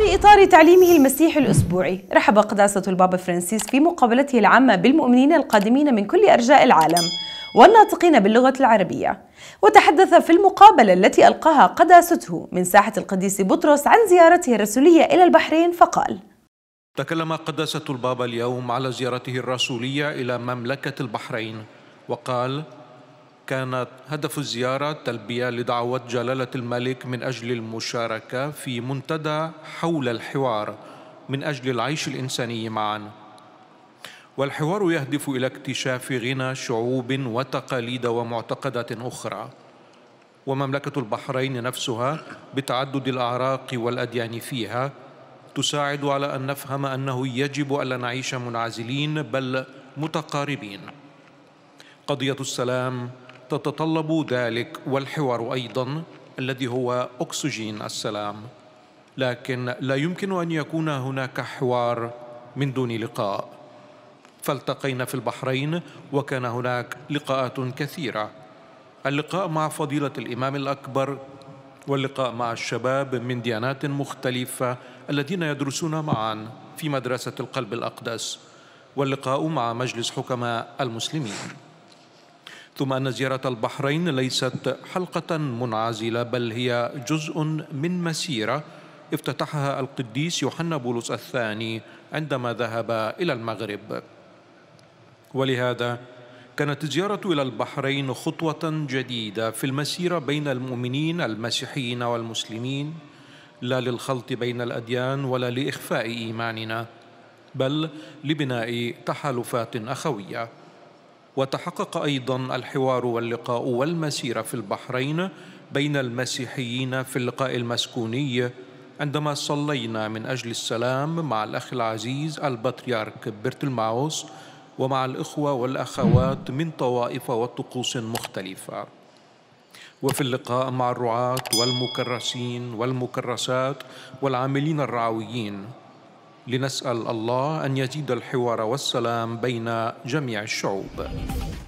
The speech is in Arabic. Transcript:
في إطار تعليمه المسيحي الأسبوعي رحب قداسة البابا فرانسيس في مقابلته العامة بالمؤمنين القادمين من كل أرجاء العالم والناطقين باللغة العربية وتحدث في المقابلة التي ألقاها قداسته من ساحة القديس بطرس عن زيارته الرسولية إلى البحرين فقال تكلم قداسة البابا اليوم على زيارته الرسولية إلى مملكة البحرين وقال كانت هدف الزيارة تلبية لدعوة جلالة الملك من أجل المشاركة في منتدى حول الحوار من أجل العيش الإنساني معا والحوار يهدف إلى اكتشاف غنى شعوب وتقاليد ومعتقدات أخرى ومملكة البحرين نفسها بتعدد الأعراق والأديان فيها تساعد على أن نفهم أنه يجب ألا نعيش منعزلين بل متقاربين قضية السلام تتطلب ذلك والحوار ايضا الذي هو اكسجين السلام لكن لا يمكن ان يكون هناك حوار من دون لقاء فالتقينا في البحرين وكان هناك لقاءات كثيره اللقاء مع فضيله الامام الاكبر واللقاء مع الشباب من ديانات مختلفه الذين يدرسون معا في مدرسه القلب الاقدس واللقاء مع مجلس حكماء المسلمين ثم أن زيارة البحرين ليست حلقة منعزلة بل هي جزء من مسيرة افتتحها القديس يوحنا بولس الثاني عندما ذهب إلى المغرب ولهذا كانت الزيارة إلى البحرين خطوة جديدة في المسيرة بين المؤمنين المسيحيين والمسلمين لا للخلط بين الأديان ولا لإخفاء إيماننا بل لبناء تحالفات أخوية وتحقق أيضا الحوار واللقاء والمسيرة في البحرين بين المسيحيين في اللقاء المسكوني عندما صلينا من أجل السلام مع الأخ العزيز البطريرك برتلماوس ومع الإخوة والأخوات من طوائف وطقوس مختلفة وفي اللقاء مع الرعاة والمكرسين والمكرسات والعاملين الرعويين لنسال الله ان يزيد الحوار والسلام بين جميع الشعوب